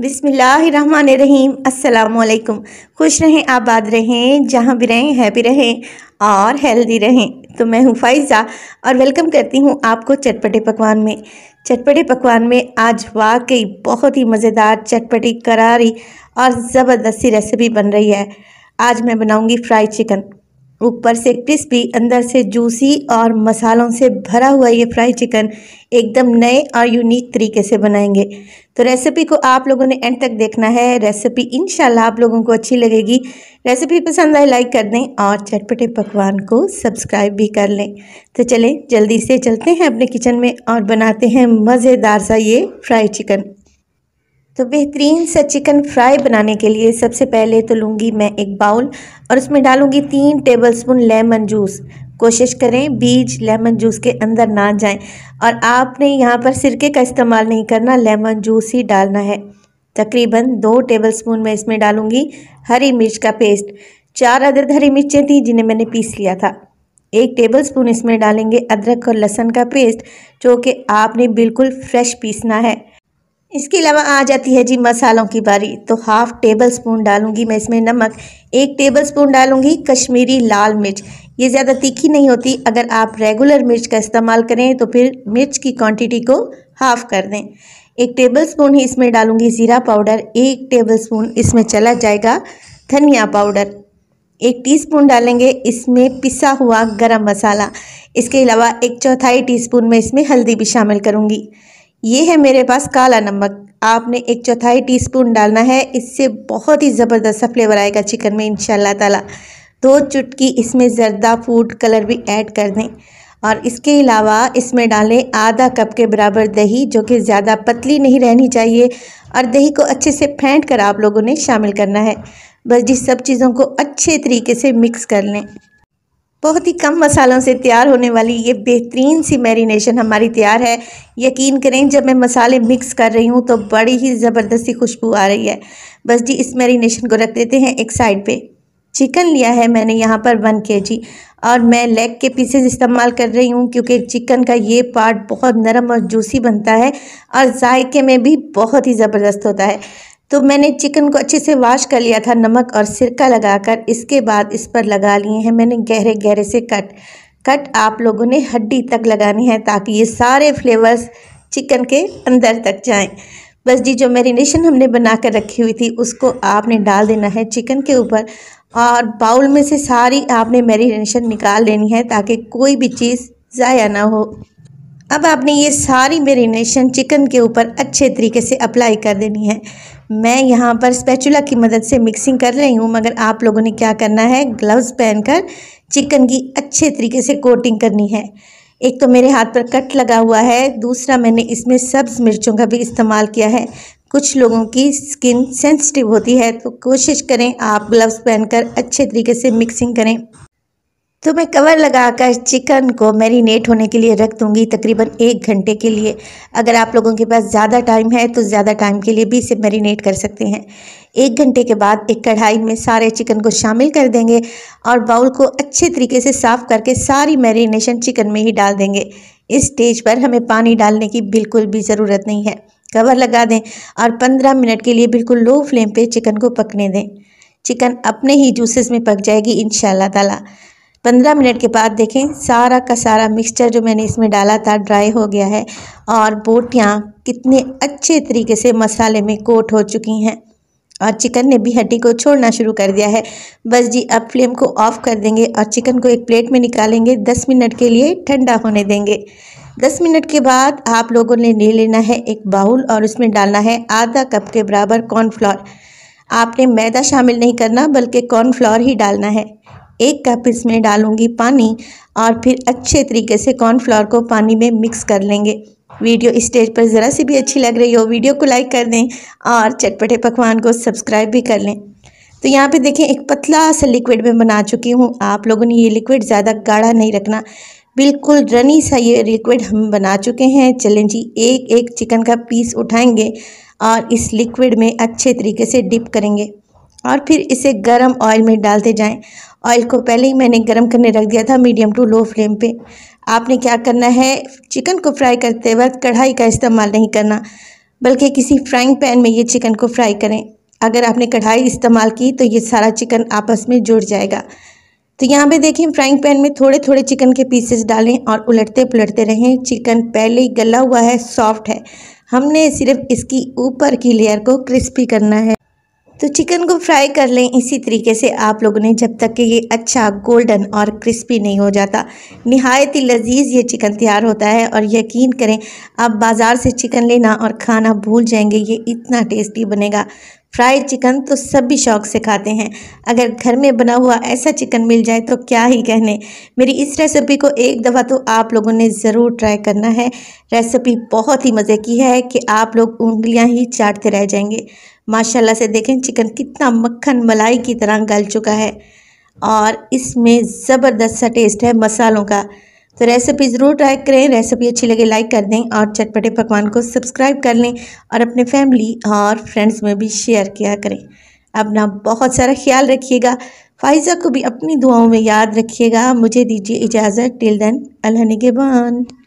बिसमीम खुश रहें आबाद रहें जहाँ भी रहें हैप्पी रहें और हेल्दी रहें तो मैं हूँ फाइज़ा और वेलकम करती हूँ आपको चटपटे पकवान में चटपटे पकवान में आज वाकई बहुत ही मज़ेदार चटपटी करारी और ज़बरदस्ती रेसिपी बन रही है आज मैं बनाऊँगी फ्राई चिकन ऊपर से क्रिस्पी अंदर से जूसी और मसालों से भरा हुआ ये फ्राई चिकन एकदम नए और यूनिक तरीके से बनाएंगे तो रेसिपी को आप लोगों ने एंड तक देखना है रेसिपी इन आप लोगों को अच्छी लगेगी रेसिपी पसंद आए लाइक कर दें और चटपटे पकवान को सब्सक्राइब भी कर लें तो चलें जल्दी से चलते हैं अपने किचन में और बनाते हैं मज़ेदार सा ये फ्राई चिकन तो बेहतरीन सा चिकन फ्राई बनाने के लिए सबसे पहले तो लूँगी मैं एक बाउल और उसमें डालूँगी तीन टेबलस्पून लेमन जूस कोशिश करें बीज लेमन जूस के अंदर ना जाएं और आपने यहाँ पर सिरके का इस्तेमाल नहीं करना लेमन जूस ही डालना है तकरीबन दो टेबलस्पून मैं इसमें डालूँगी हरी मिर्च का पेस्ट चार अदरक हरी मिर्चें थी जिन्हें मैंने पीस लिया था एक टेबल स्पून इसमें डालेंगे अदरक और लहसन का पेस्ट जो कि आपने बिल्कुल फ्रेश पीसना है इसके अलावा आ जाती है जी मसालों की बारी तो हाफ़ टेबल स्पून डालूंगी मैं इसमें नमक एक टेबल स्पून डालूंगी कश्मीरी लाल मिर्च ये ज़्यादा तीखी नहीं होती अगर आप रेगुलर मिर्च का इस्तेमाल करें तो फिर मिर्च की क्वांटिटी को हाफ़ कर दें एक टेबल स्पून ही इसमें डालूंगी ज़ीरा पाउडर एक टेबल स्पून इसमें चला जाएगा धनिया पाउडर एक टीस्पून डालेंगे इसमें पिसा हुआ गरम मसाला इसके अलावा एक चौथाई टीस्पून में इसमें हल्दी भी शामिल करूँगी ये है मेरे पास काला नमक आपने एक चौथाई टीस्पून डालना है इससे बहुत ही ज़बरदस्त फ्लेवर आएगा चिकन में इन ताला दो चुटकी इसमें ज़रदा फूड कलर भी ऐड कर दें और इसके अलावा इसमें डालें आधा कप के बराबर दही जो कि ज़्यादा पतली नहीं रहनी चाहिए और दही को अच्छे से फेंट कर आप लोगों ने शामिल करना है बस जिस सब चीज़ों को अच्छे तरीके से मिक्स कर लें बहुत ही कम मसालों से तैयार होने वाली ये बेहतरीन सी मैरिनेशन हमारी तैयार है यकीन करें जब मैं मसाले मिक्स कर रही हूँ तो बड़ी ही ज़बरदस्ती खुशबू आ रही है बस जी इस मैरिनेशन को रख देते हैं एक साइड पे चिकन लिया है मैंने यहाँ पर वन के जी और मैं लेग के पीसेस इस्तेमाल कर रही हूँ क्योंकि चिकन का ये पार्ट बहुत नरम और जूसी बनता है और जायके में भी बहुत ही ज़बरदस्त होता है तो मैंने चिकन को अच्छे से वॉश कर लिया था नमक और सिरका लगाकर इसके बाद इस पर लगा लिए हैं मैंने गहरे गहरे से कट कट आप लोगों ने हड्डी तक लगानी है ताकि ये सारे फ्लेवर्स चिकन के अंदर तक जाएं बस जी जो मैरिनेशन हमने बना कर रखी हुई थी उसको आपने डाल देना है चिकन के ऊपर और बाउल में से सारी आपने मैरिनेशन निकाल लेनी है ताकि कोई भी चीज़ ज़ाया ना हो अब आपने ये सारी मेरीनेशन चिकन के ऊपर अच्छे तरीके से अप्लाई कर देनी है मैं यहाँ पर स्पैचुला की मदद से मिक्सिंग कर रही हूँ मगर आप लोगों ने क्या करना है ग्लव्स पहनकर चिकन की अच्छे तरीके से कोटिंग करनी है एक तो मेरे हाथ पर कट लगा हुआ है दूसरा मैंने इसमें सब्ज़ मिर्चों का भी इस्तेमाल किया है कुछ लोगों की स्किन सेंसिटिव होती है तो कोशिश करें आप ग्लव्स पहनकर अच्छे तरीके से मिक्सिंग करें तो मैं कवर लगाकर चिकन को मैरिनेट होने के लिए रख दूंगी तकरीबन एक घंटे के लिए अगर आप लोगों के पास ज़्यादा टाइम है तो ज़्यादा टाइम के लिए भी इसे मैरिनेट कर सकते हैं एक घंटे के बाद एक कढ़ाई में सारे चिकन को शामिल कर देंगे और बाउल को अच्छे तरीके से साफ़ करके सारी मैरिनेशन चिकन में ही डाल देंगे इस स्टेज पर हमें पानी डालने की बिल्कुल भी ज़रूरत नहीं है कवर लगा दें और पंद्रह मिनट के लिए बिल्कुल लो फ्लेम पर चिकन को पकने दें चिकन अपने ही जूसेस में पक जाएगी इन ताला पंद्रह मिनट के बाद देखें सारा का सारा मिक्सचर जो मैंने इसमें डाला था ड्राई हो गया है और बोटियाँ कितने अच्छे तरीके से मसाले में कोट हो चुकी हैं और चिकन ने भी हड्डी को छोड़ना शुरू कर दिया है बस जी अब फ्लेम को ऑफ़ कर देंगे और चिकन को एक प्लेट में निकालेंगे दस मिनट के लिए ठंडा होने देंगे दस मिनट के बाद आप लोगों ने ले लेना है एक बाउल और उसमें डालना है आधा कप के बराबर कॉर्नफ्लोर आपने मैदा शामिल नहीं करना बल्कि कॉर्नफ्लोर ही डालना है एक कप इसमें डालूंगी पानी और फिर अच्छे तरीके से कॉर्नफ्लावर को पानी में मिक्स कर लेंगे वीडियो स्टेज पर ज़रा सी भी अच्छी लग रही हो वीडियो को लाइक कर दें और चटपटे पकवान को सब्सक्राइब भी कर लें तो यहाँ पे देखें एक पतला सा लिक्विड में बना चुकी हूँ आप लोगों ने ये लिक्विड ज़्यादा गाढ़ा नहीं रखना बिल्कुल रनी सा ये लिक्विड हम बना चुके हैं चलें जी एक एक चिकन का पीस उठाएंगे और इस लिक्विड में अच्छे तरीके से डिप करेंगे और फिर इसे गरम ऑयल में डालते जाएं ऑयल को पहले ही मैंने गरम करने रख दिया था मीडियम टू लो फ्लेम पे आपने क्या करना है चिकन को फ्राई करते वक्त कढ़ाई का इस्तेमाल नहीं करना बल्कि किसी फ्राइंग पैन में ये चिकन को फ्राई करें अगर आपने कढ़ाई इस्तेमाल की तो ये सारा चिकन आपस में जुड़ जाएगा तो यहाँ पे देखें फ्राइंग पैन में थोड़े थोड़े चिकन के पीसेस डालें और उलटते पुलटते रहें चिकन पहले ही गला हुआ है सॉफ्ट है हमने सिर्फ इसकी ऊपर की लेयर को क्रिस्पी करना है तो चिकन को फ्राई कर लें इसी तरीके से आप लोगों ने जब तक कि ये अच्छा गोल्डन और क्रिस्पी नहीं हो जाता नहायत ही लजीज ये चिकन तैयार होता है और यकीन करें आप बाज़ार से चिकन लेना और खाना भूल जाएंगे ये इतना टेस्टी बनेगा फ्राइड चिकन तो सभी शौक से खाते हैं अगर घर में बना हुआ ऐसा चिकन मिल जाए तो क्या ही कहने मेरी इस रेसिपी को एक दफ़ा तो आप लोगों ने ज़रूर ट्राई करना है रेसिपी बहुत ही मज़े की है कि आप लोग उंगलियां ही चाटते रह जाएंगे माशाल्लाह से देखें चिकन कितना मक्खन मलाई की तरह गल चुका है और इसमें ज़बरदस्त सा टेस्ट है मसालों का तो रेसिपी ज़रूर ट्राई करें रेसिपी अच्छी लगे लाइक कर दें और चटपटे पकवान को सब्सक्राइब कर लें और अपने फैमिली और फ्रेंड्स में भी शेयर किया करें अपना बहुत सारा ख्याल रखिएगा फाइजा को भी अपनी दुआओं में याद रखिएगा मुझे दीजिए इजाज़त टिल देन अल्लाह के